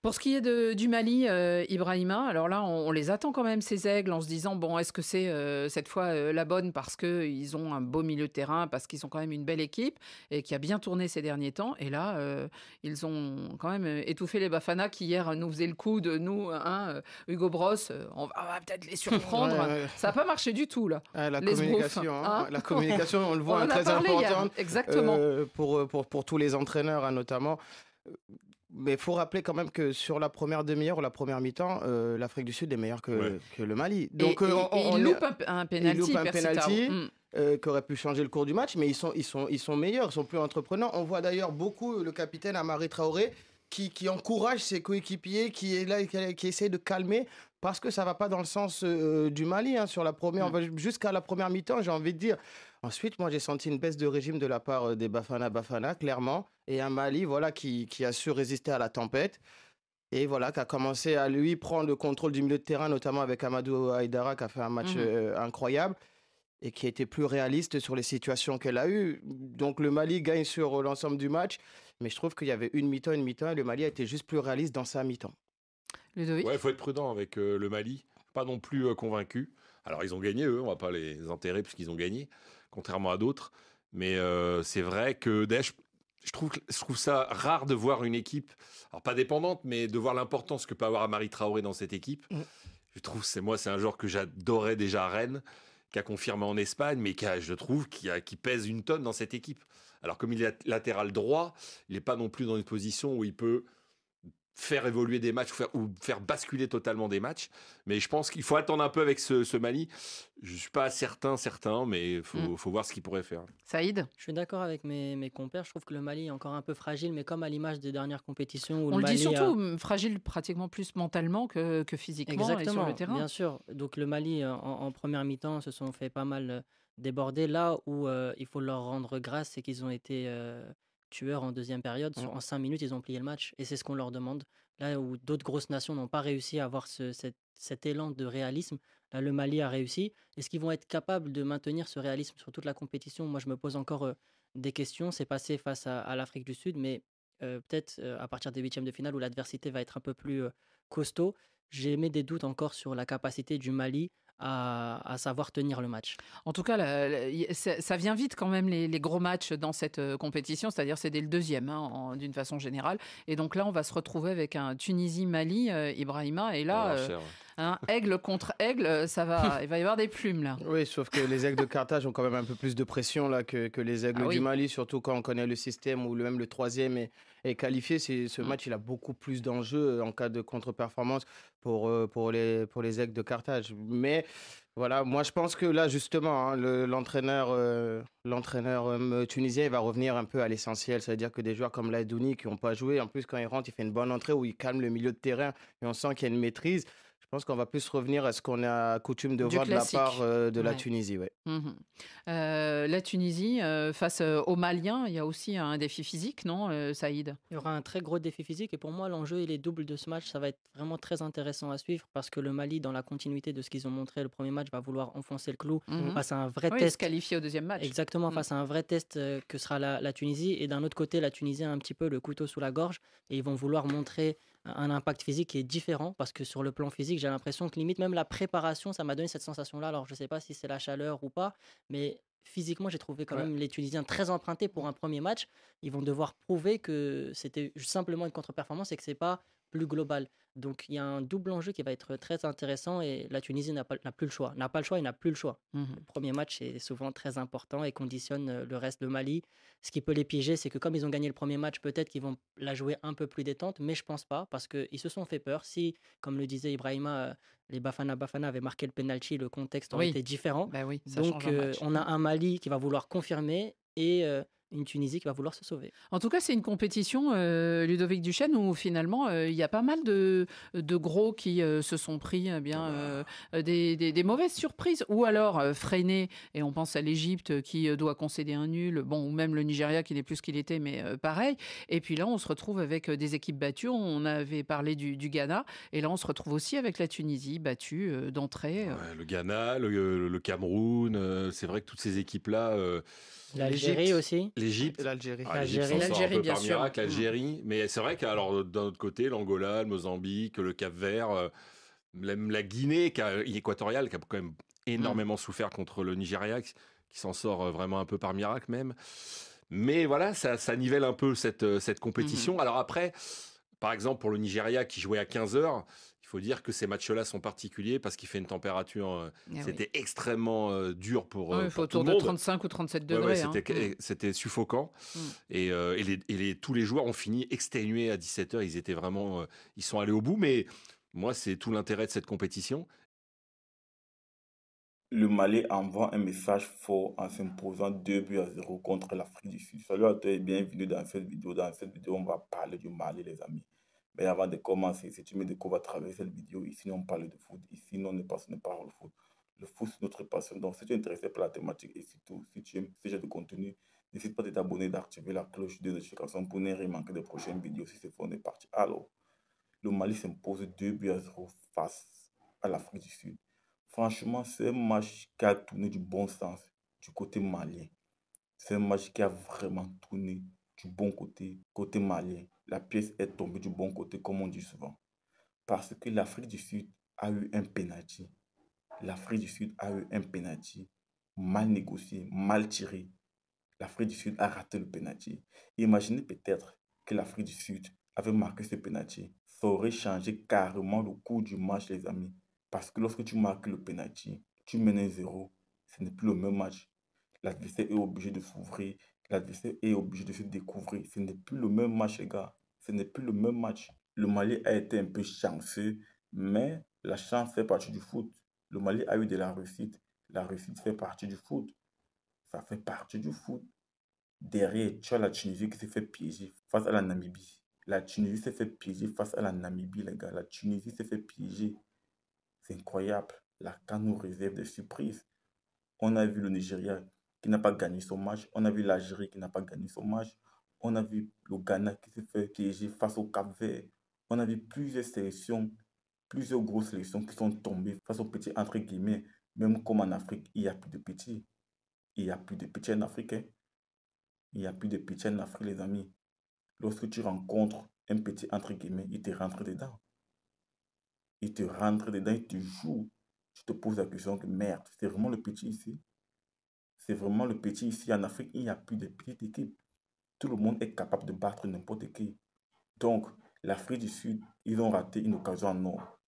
Pour ce qui est de, du Mali, euh, Ibrahima, alors là, on, les attend quand même, ces aigles, en se disant, bon, est-ce que c'est euh, cette fois euh, la bonne parce qu'ils ont un beau milieu de terrain, parce qu'ils ont quand même une belle équipe et qui a bien tourné ces derniers temps. Et là, ils ont quand même étouffé les Bafana qui hier nous faisaient le coup de nous, hein, Hugo Bros, on va, peut-être les surprendre. Ça n'a pas marché du tout, là. Ah, la, communication, hein, hein. la communication, on le voit, un très importante. Exactement. pour, pour, pour tous les entraîneurs, notamment mais faut rappeler quand même que sur la première demi-heure ou la première mi-temps, euh, l'Afrique du Sud est meilleure que, le Mali. Donc euh, et, on, loupe un, un penalty. Il un pénalty mm. euh, qui aurait pu changer le cours du match, mais ils sont, ils sont, ils sont meilleurs, ils sont plus entreprenants. On voit d'ailleurs beaucoup le capitaine Amari Traoré qui, qui encourage ses coéquipiers, qui est là, qui, essaie de calmer, parce que ça va pas dans le sens du Mali. Hein, sur la première, mm. jusqu'à la première mi-temps, j'ai envie de dire, Ensuite, moi, j'ai senti une baisse de régime de la part euh, des Bafana Bafana, clairement, et un Mali, voilà, qui, a su résister à la tempête. Et voilà, qui a commencé à lui prendre le contrôle du milieu de terrain, notamment avec Amadou Haïdara, qui a fait un match mmh euh, incroyable et qui était plus réaliste sur les situations qu'elle a eues. Donc le Mali gagne sur euh, l'ensemble du match, mais je trouve qu'il y avait une mi-temps, une mi-temps, et le Mali a été juste plus réaliste dans sa mi-temps. il faut être prudent avec le Mali, pas non plus convaincu. Alors, ils ont gagné, eux, on va pas les enterrer puisqu'ils ont gagné, contrairement à d'autres. Mais euh, c'est vrai que Daesh, je trouve, je trouve ça rare de voir une équipe, alors pas dépendante, mais de voir l'importance que peut avoir Amari Traoré dans cette équipe. Mm. Je trouve, c'est moi, c'est un joueur que j'adorais déjà à Rennes, qui a confirmé en Espagne, mais je trouve, qui, qui pèse une tonne dans cette équipe. Alors, comme il est latéral droit, il n'est pas non plus dans une position où il peut faire évoluer des matchs ou faire, basculer totalement des matchs. Mais je pense qu'il faut attendre un peu avec ce, Mali. Je ne suis pas certain, certain, mais il mm. faut, voir ce qu'il pourrait faire. Saïd Je suis d'accord avec mes, mes, compères. Je trouve que le Mali est encore un peu fragile, mais comme à l'image des dernières compétitions. Où On le, dit surtout fragile pratiquement plus mentalement que, physiquement Exactement, sur le terrain. Bien sûr. Donc le Mali, euh, en, première mi-temps, se sont fait pas mal euh, déborder. Là où euh, il faut leur rendre grâce, c'est qu'ils ont été tueurs en deuxième période. Mmh. en cinq minutes, ils ont plié le match et c'est ce qu'on leur demande. Là où d'autres grosses nations n'ont pas réussi à avoir cet, élan de réalisme, là le Mali a réussi. Est-ce qu'ils vont être capables de maintenir ce réalisme sur toute la compétition Moi, je me pose encore euh, des questions. C'est passé face à, l'Afrique du Sud, mais euh, peut-être euh, à partir des huitièmes de finale où l'adversité va être un peu plus costaud. J'ai mis des doutes encore sur la capacité du Mali à, savoir tenir le match. En tout cas, ça, vient vite quand même les, gros matchs dans cette euh, compétition, c'est-à-dire c'est dès le deuxième hein, d'une façon générale. Et donc là, on va se retrouver avec un Tunisie-Mali, euh, Ibrahima, et là, un euh, hein, aigle contre aigle, ça va, il va y avoir des plumes là. Oui, sauf que les aigles de Carthage ont quand même un peu plus de pression là que, les aigles ah du Mali, surtout quand on connaît le système ou même le troisième est, qualifié, c'est, ce mmh. match, il a beaucoup plus d'enjeux euh, en cas de contre-performance pour, euh, pour, les, pour les aigles de Carthage. Mais voilà, moi je pense que là justement, hein, l'entraîneur, euh, l'entraîneur tunisien il va revenir un peu à l'essentiel, c'est-à-dire que des joueurs comme Laidouni qui ont pas joué, en plus quand il rentre, il fait une bonne entrée où il calme le milieu de terrain et on sent qu'il y a une maîtrise. Je pense qu'on va plus revenir à ce qu'on a coutume de voir de la part euh, de la Tunisie. Ouais. Mmh euh, la Tunisie, euh, face aux Maliens, il y a aussi un défi physique, non, Saïd Il y aura un très gros défi physique et pour moi, l'enjeu, il est double de ce match. Ça va être vraiment très intéressant à suivre parce que le Mali, dans la continuité de ce qu'ils ont montré le premier match, va vouloir enfoncer le clou mmh face à un vrai oui, test. Se qualifier au deuxième match. Exactement, mmh. face à un vrai test que sera la, la Tunisie. Et d'un autre côté, la Tunisie a un petit peu le couteau sous la gorge et ils vont vouloir montrer un impact physique qui est différent parce que sur le plan physique, j'ai l'impression que limite même la préparation, ça m'a donné cette sensation-là. Alors je sais pas si c'est la chaleur ou pas, mais physiquement, j'ai trouvé quand même les Tunisiens très empruntés pour un premier match. Ils vont devoir prouver que c'était simplement une contre-performance et que n'est pas plus global, Donc il y a un double enjeu qui va être très intéressant et la Tunisie n'a plus le choix. N'a pas le choix il n'a plus le choix. Mmh le premier match est souvent très important et conditionne euh, le reste de Mali. Ce qui peut les piéger, c'est que comme ils ont gagné le premier match, peut-être qu'ils vont la jouer un peu plus détente, mais je pense pas parce qu'ils se sont fait peur. Si, comme le disait Ibrahima, euh, les Bafana Bafana avaient marqué le penalty, le contexte aurait été différent. Bah Donc euh, on a un Mali qui va vouloir confirmer et une Tunisie qui va vouloir se sauver. En tout cas, c'est une compétition, euh, Ludovic Duchesne, où finalement, euh, il y a pas mal de, gros qui euh, se sont pris eh bien, ah bah. des, mauvaises surprises, ou alors freinés, et on pense à l'Égypte qui doit concéder un nul, bon, ou même le Nigeria qui n'est plus ce qu'il était, mais pareil. Et puis là, on se retrouve avec des équipes battues, on avait parlé du, Ghana, et là, on se retrouve aussi avec la Tunisie battue d'entrée. le Ghana, le, le Cameroun, c'est vrai que toutes ces équipes-là... L'Algérie aussi ah, l'Égypte, l'Algérie, l'Algérie, bien sûr, l'Algérie. Mm. Mais c'est vrai alors d'un autre côté, l'Angola, le Mozambique, le Cap-Vert, euh, même la Guinée qui équatoriale, qui a quand même énormément mm. souffert contre le Nigeria, qui, s'en sort euh, vraiment un peu par miracle même. Mais voilà, ça, ça nivelle un peu cette, euh, cette compétition. Mm. Alors après, par exemple, pour le Nigeria qui jouait à 15h, faut dire que ces matchs-là sont particuliers parce qu'il fait une température. Euh, eh c'était extrêmement euh, dur pour. Ah euh, il faut autour de 35 ou 37 degrés. c'était hein. suffocant. Mm. Et, tous les joueurs ont fini exténués à 17h. Ils étaient vraiment. ils sont allés au bout. Mais moi, c'est tout l'intérêt de cette compétition. Le Mali envoie un message fort en s'imposant 2 buts à 0 contre l'Afrique du Sud. Salut à toi et bienvenue dans cette vidéo. Dans cette vidéo, on va parler du Mali, les amis. Mais avant de commencer, Si, tu me découvres à travers cette vidéo. Ici, on parle de foot. Ici, non, on ne passionné pas le foot. Le foot, c'est notre passion. Donc, si tu es intéressé par la thématique et surtout, si tu aimes ce genre de contenu, n'hésite pas à t'abonner, d'activer la cloche de notification pour ne rien manquer des prochaines vidéos. Si c'est faux, on est parti. Alors, le Mali s'impose 2 buts à 0 face à l'Afrique du Sud. Franchement, c'est un match qui a tourné du bon sens du côté malien. C'est un match qui a vraiment tourné du bon côté, côté malien. La pièce est tombée du bon côté, comme on dit souvent. Parce que l'Afrique du Sud a eu un penalty. L'Afrique du Sud a eu un penalty mal négocié, mal tiré. L'Afrique du Sud a raté le penalty. Imaginez peut-être que l'Afrique du Sud avait marqué ce penalty. Ça aurait changé carrément le cours du match, les amis. Parce que lorsque tu marques le penalty, tu mènes un zéro. Ce n'est plus le même match. L'adversaire est obligé de s'ouvrir l'adversaire est obligé de se découvrir. Ce n'est plus le même match, les gars. Ce n'est plus le même match. Le Mali a été un peu chanceux, mais la chance fait partie du foot. Le Mali a eu de la réussite. La réussite fait partie du foot. Ça fait partie du foot. Derrière, tu as la Tunisie qui s'est fait piéger face à la Namibie. La Tunisie s'est fait piéger face à la Namibie, les gars. La Tunisie s'est fait piéger. C'est incroyable. La CAN nous réserve des surprises. On a vu le Nigeria qui n'a pas gagné son match. On a vu l'Algérie qui n'a pas gagné son match. On a vu le Ghana qui s'est fait piéger face au Cap Vert. On a vu plusieurs sélections, plusieurs grosses sélections qui sont tombées face aux petits, entre guillemets. Même comme en Afrique, il n'y a plus de petits. Il n'y a plus de petits en Afrique. Hein. Il n'y a plus de petits en Afrique, les amis. Lorsque tu rencontres un petit, entre guillemets, il te rentre dedans. Il te rentre dedans, il te joue. Tu te poses la question que merde, c'est vraiment le petit ici. C'est vraiment le petit ici. En Afrique, il n'y a plus de petites équipes. Tout le monde est capable de battre n'importe qui. Donc, l'Afrique du Sud, ils ont raté une occasion en or.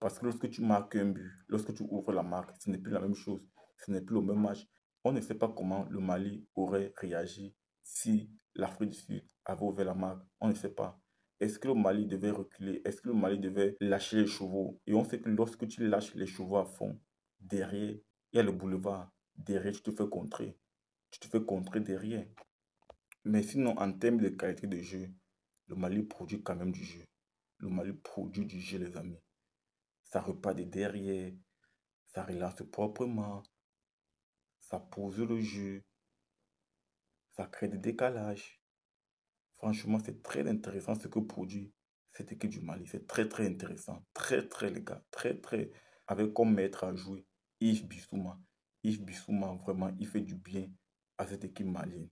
Parce que lorsque tu marques un but, lorsque tu ouvres la marque, ce n'est plus la même chose. Ce n'est plus le même match. On ne sait pas comment le Mali aurait réagi si l'Afrique du Sud avait ouvert la marque. On ne sait pas. Est-ce que le Mali devait reculer Est-ce que le Mali devait lâcher les chevaux Et on sait que lorsque tu lâches les chevaux à fond, derrière, il y a le boulevard derrière, tu te fais contrer. Tu te fais contrer derrière. Mais sinon, en termes de qualité de jeu, le Mali produit quand même du jeu. Le Mali produit du jeu, les amis. Ça repart de derrière. Ça relance proprement. Ça pose le jeu. Ça crée des décalages. Franchement, c'est très intéressant ce que produit cette équipe du Mali. C'est très, très intéressant. Très, très, les gars. Très, très. Avec comme maître à jouer Yves Bissouma. Yves Bissouma, vraiment, il fait du bien à cette équipe malienne.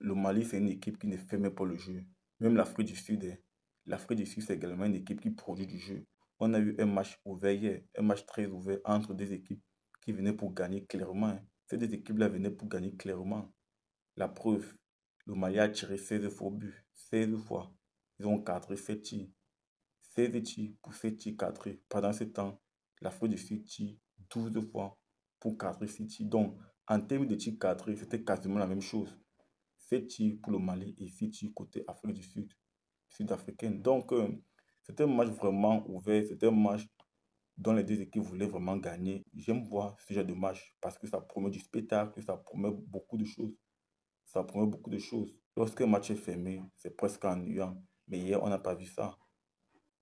Le Mali, c'est une équipe qui ne ferme pas le jeu. Même l'Afrique du Sud, hein. l'Afrique du Sud, c'est également une équipe qui produit du jeu. On a eu un match ouvert hier, un match très ouvert entre des équipes qui venaient pour gagner clairement. Hein. Ces deux équipes-là venaient pour gagner clairement. La preuve, le Mali a tiré 16 fois au but, 16 fois. Ils ont cadré 7 tirs. 16 tirs pour 7 tirs cadrés. Pendant ce temps, l'Afrique du Sud tire 12 fois pour cadrer 6 tirs. Donc, en termes de 4 quatre c'était quasiment la même chose. 7 tirs pour le Mali et 6 côté Afrique du Sud, sud-africaine. Donc, euh, c'était un match vraiment ouvert. C'était un match dont les deux équipes voulaient vraiment gagner. J'aime voir ce genre de match parce que ça promet du spectacle, ça promet beaucoup de choses. Ça promet beaucoup de choses. Lorsque match est fermé, c'est presque ennuyant. Mais hier, on n'a pas vu ça.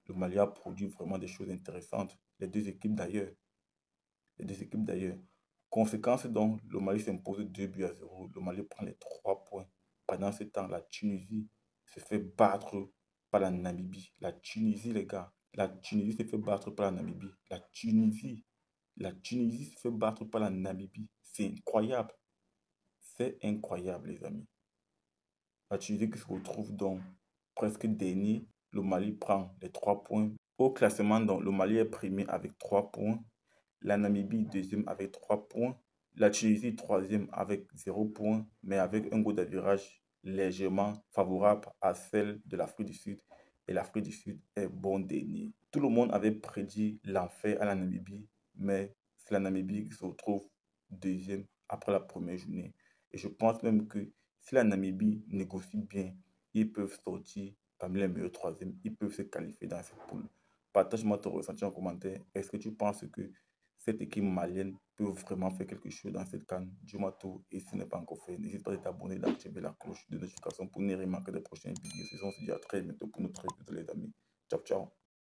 Le Mali a produit vraiment des choses intéressantes. Les deux équipes d'ailleurs des équipes d'ailleurs. Conséquence donc, le Mali s'impose 2 buts à 0. Le Mali prend les 3 points. Pendant ce temps, la Tunisie se fait battre par la Namibie. La Tunisie, les gars. La Tunisie se fait battre par la Namibie. La Tunisie. La Tunisie se fait battre par la Namibie. C'est incroyable. C'est incroyable, les amis. La Tunisie qui se retrouve donc presque dernier. Le Mali prend les 3 points. Au classement, donc, le Mali est primé avec 3 points. La Namibie, deuxième avec 3 points. La Tunisie, troisième avec 0 points, mais avec un goût d'avirage légèrement favorable à celle de l'Afrique du Sud. Et l'Afrique du Sud est bon dernier. Tout le monde avait prédit l'enfer à la Namibie, mais c'est la Namibie qui se retrouve deuxième après la première journée. Et je pense même que si la Namibie négocie bien, ils peuvent sortir parmi les meilleurs troisièmes. Ils peuvent se qualifier dans cette poule. Partage-moi ton ressenti en commentaire. Est-ce que tu penses que cette équipe malienne peut vraiment faire quelque chose dans cette canne. du moi Et ce n'est pas encore fait, n'hésite pas à t'abonner, d'activer la cloche de notification pour ne rien manquer des prochaines vidéos. Et on se dit à très bientôt pour notre épisode, les amis. Ciao, ciao.